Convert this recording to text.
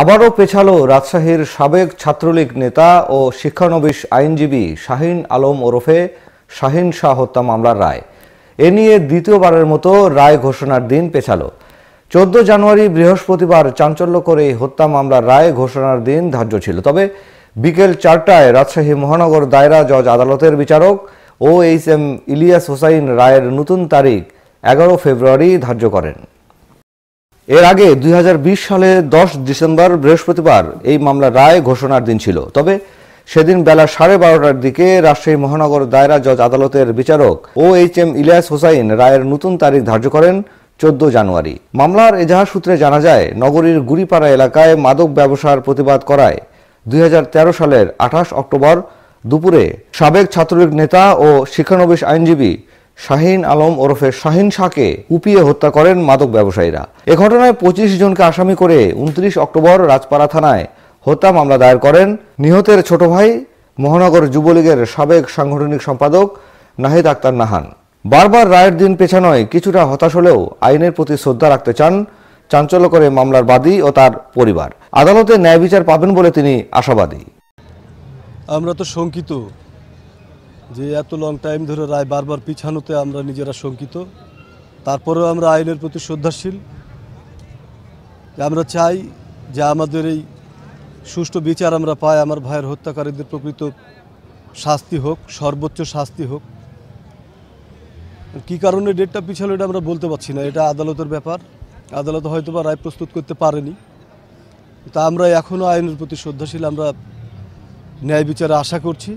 আবারও পেছালো রাজশাহীর সাবেক ছাত্রলীগ নেতা ও শিক্ষানবিশ আইনজীবী শাহিন আলম ওরফে শাহিন শাহ হত্যা মামলার রায় এ নিয়ে দ্বিতীয়বারের মতো রায় ঘোষণার দিন পেছালো চোদ্দ জানুয়ারি বৃহস্পতিবার চাঞ্চল্য করে হত্যা মামলার রায় ঘোষণার দিন ধার্য ছিল তবে বিকেল চারটায় রাজশাহী মহানগর দায়রা জজ আদালতের বিচারক ও এইচ এম ইলিয়াস হোসাইন রায়ের নতুন তারিখ এগারো ফেব্রুয়ারি ধার্য করেন এর আগে দুই সালে দশ ডিসেম্বর বৃহস্পতিবার এই মামলার রায় ঘোষণার দিন ছিল তবে সেদিন বেলা সাড়ে বারোটার দিকে রাজশাহী মহানগর দায়রা জজ আদালতের বিচারক ও এইচ এম ইলিয়াস হোসাইন রায়ের নতুন তারিখ ধার্য করেন চোদ্দ জানুয়ারি মামলার এজাহার সূত্রে জানা যায় নগরীর গুড়িপাড়া এলাকায় মাদক ব্যবসার প্রতিবাদ করায় দুই সালের আঠাশ অক্টোবর দুপুরে সাবেক ছাত্রলীগ নেতা ও শিক্ষানবিশ আইনজীবী শাহীন আলম ওরফে শাহিন শাহকে কুপিয়ে হত্যা করেন মাদক ব্যবসায়ীরা এ ঘটনায় পঁচিশ জনকে আসামি করে উনত্রিশ অক্টোবর রাজপাড়া থানায় হত্যা মামলা দায়ের করেন নিহতের ছোট ভাই মহানগর যুবলীগের সাবেক সাংগঠনিক সম্পাদক নাহিদ আক্তার নাহান বারবার রায়ের দিন পেছানোয় কিছুটা হতাশ হলেও আইনের প্রতি শ্রদ্ধা রাখতে চান চাঞ্চল্য করে মামলার বাদী ও তার পরিবার আদালতে ন্যায় বিচার পাবেন বলে তিনি আশাবাদী আমরা তো শঙ্কিত যে এত লং টাইম ধরে রায় বারবার পিছানোতে আমরা নিজেরা শঙ্কিত তারপরেও আমরা আইনের প্রতি শ্রদ্ধাশীল আমরা চাই যে আমাদের এই সুষ্ঠু বিচার আমরা পাই আমার ভাইয়ের হত্যাকারীদের প্রকৃত শাস্তি হোক সর্বোচ্চ শাস্তি হোক কি কারণে ডেটটা পিছালো এটা আমরা বলতে পারছি না এটা আদালতের ব্যাপার আদালত হয়তো বা রায় প্রস্তুত করতে পারেনি তা আমরা এখনও আইনের প্রতি শ্রদ্ধাশীল আমরা ন্যায় বিচারে আশা করছি